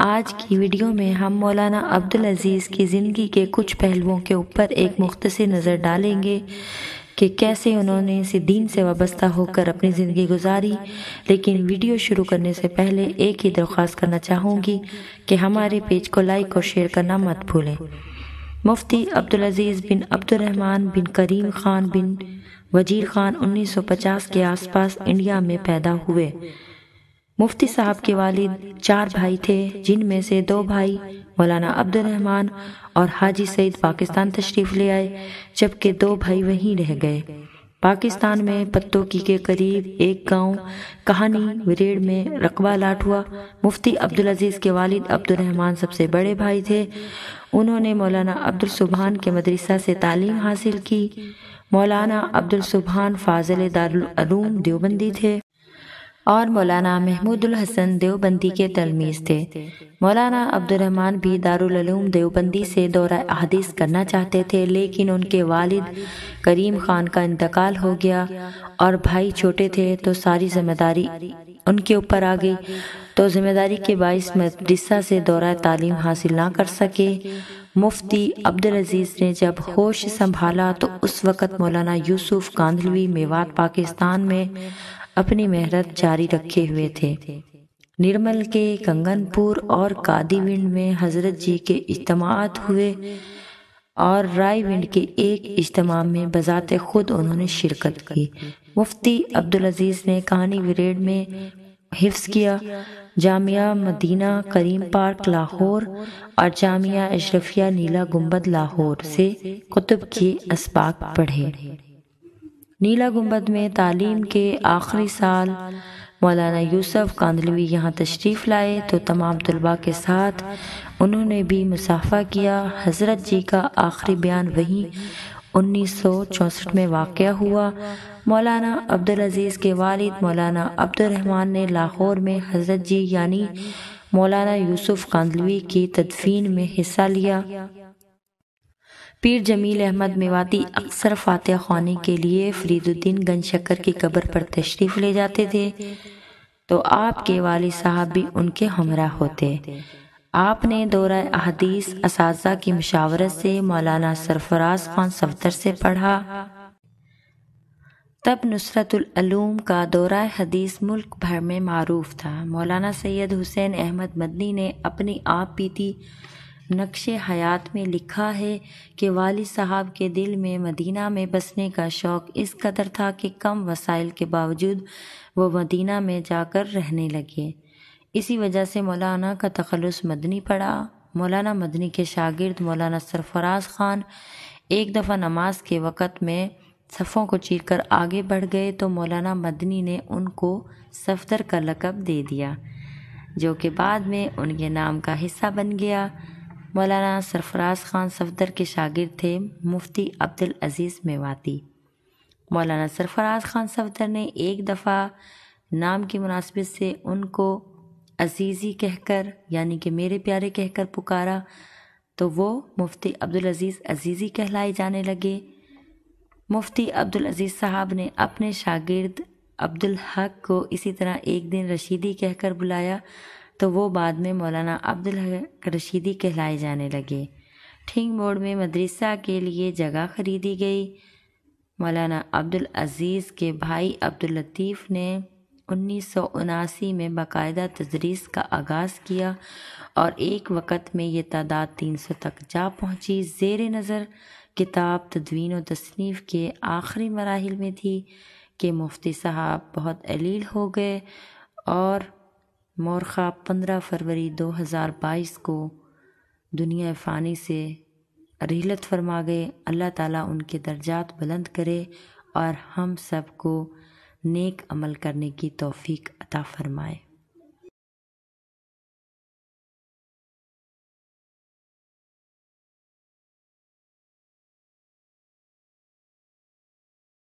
आज की वीडियो में हम मौलाना अब्दुल अज़ीज़ की ज़िंदगी के कुछ पहलुओं के ऊपर एक मुख्तसर नज़र डालेंगे कि कैसे उन्होंने इसी दीन से वाबस्ता होकर अपनी ज़िंदगी गुजारी लेकिन वीडियो शुरू करने से पहले एक ही दरख्वास्त करना चाहूँगी कि हमारे पेज को लाइक और शेयर करना मत भूलें मुफ्ती अब्दुल अज़ीज़ बिन अब्दुलरहमान बिन करीम खान बिन वजीर खान 1950 के आसपास इंडिया में पैदा हुए मुफ्ती साहब के वालिद चार भाई थे जिनमें से दो भाई मौलाना अब्दुल रहमान और हाजी सईद पाकिस्तान तशरीफ़ ले आए जबकि दो भाई वहीं रह गए पाकिस्तान में की के करीब एक गांव कहानी विरेड़ में रकबा लाट हुआ मुफ्ती अब्दुल अजीज़ के वालिद रहमान सबसे बड़े भाई थे उन्होंने मौलाना अब्दुल सुबहान के मदरसा से तालीम हासिल की मौलाना अब्दुल सुबहान फाजिल दारूम देवबंदी थे और मौलाना महमूदुल हसन देवबंदी के तलमीज थे मौलाना अब्दुलरहमान भी दारूम देवबंदी से दौरा अहदीस करना चाहते थे लेकिन उनके वालिद करीम खान का इंतकाल हो गया और भाई छोटे थे तो सारी जिम्मेदारी उनके ऊपर आ गई तो जिम्मेदारी के बायस मदरसा से दौरा तालीम हासिल ना कर सके मुफ्ती अब्दुल अजीज़ ने जब होश संभाला तो उस वक़्त मौलाना यूसुफ गांधलवी मेवात पाकिस्तान में अपनी मेहनत जारी रखे हुए थे निर्मल के कंगनपुर और कादीविंड में हजरत जी के इज्तमात हुए और रायविंड के एक इज्तम में बजात खुद उन्होंने शिरकत की मुफ्ती अब्दुल अजीज़ ने कहानी विरेड में हिफ्स किया जामिया मदीना करीम पार्क लाहौर और जामिया अशरफिया नीला गुम्बद लाहौर से कुतुब के इसबाक पढ़े नीला गुम्बद में तालीम के आखिरी साल मौलाना यूसुफ कांदलवी यहाँ तशरीफ़ लाए तो तमाम तलबा के साथ उन्होंने भी मुसाफा किया हज़रत जी का आखिरी बयान वहीं उन्नीस सौ चौंसठ में वाक़ हुआ मौलाना अब्दुल अज़ीज़ के वालिद मौलाना अब्दुलरहमान ने लाहौर में हज़रत जी यानी मौलाना यूसुफ कांदलवी की तदफीन में हिस्सा लिया पीर जमील अहमद मेवाती अक्सर फातह खाने के लिए फरीदुद्दीन शक्कर की कब्र पर तशरीफ़ ले जाते थे तो आपके वाली साहब भी उनके हमरा होते आपने दौरा अहदीस इस की मशावरत से मौलाना सरफराज खान सफ्तर से पढ़ा तब नुसरतलूम का दौरा हदीस मुल्क भर में मरूफ था मौलाना सैयद हुसैन अहमद मदनी ने अपनी आप पीती नक्श हयात में लिखा है कि वाली साहब के दिल में मदीना में बसने का शौक़ इस कदर था कि कम वसाइल के बावजूद वो मदीना में जाकर रहने लगे इसी वजह से मौलाना का तखलस मदनी पड़ा मौलाना मदनी के शागिर्द मौलाना सरफराज ख़ान एक दफ़ा नमाज के वक़्त में सफ़ों को चीर कर आगे बढ़ गए तो मौलाना मदनी ने उनको सफदर का लकब दे दिया जो कि बाद में उनके नाम का हिस्सा बन गया मौलाना सरफराज खान सफदर के शागिर थे मुफ्ती अब्दुल अज़ीज़ मेवाती मौलाना सरफराज खान सफदर ने एक दफ़ा नाम की मुनासिबत से उनको अजीज़ी कहकर यानी कि मेरे प्यारे कहकर पुकारा तो वो मुफ्ती अब्दुल अज़ीज़ अजीज़ी कहलाए जाने लगे मुफ्ती अब्दुल अज़ीज़ साहब ने अपने शागिर्द अब्दुल हक को इसी तरह एक दिन रशीदी कहकर बुलाया तो वो बाद में मौलाना अब्दुल रशीदी कहलाए जाने लगे ठिंग मोड़ में मदरसा के लिए जगह खरीदी गई मौलाना अब्दुल अजीज़ के भाई अब्दुल लतीफ़ ने उन्नीस में बाकायदा तदरीस का आगाज़ किया और एक वक़्त में ये तादाद 300 तक जा पहुँची जेर नज़र किताब तदवीन व तसनीफ़ के आखिरी मराहल में थी कि मुफ्ती साहब बहुत अलील हो गए और मोरख़ा 15 फरवरी 2022 को दुनिया फ़ानी से रहलत फरमा गए अल्लाह ताला उनके दर्जात बुलंद करे और हम सब को नेक अमल करने की तौफीक अता फरमाए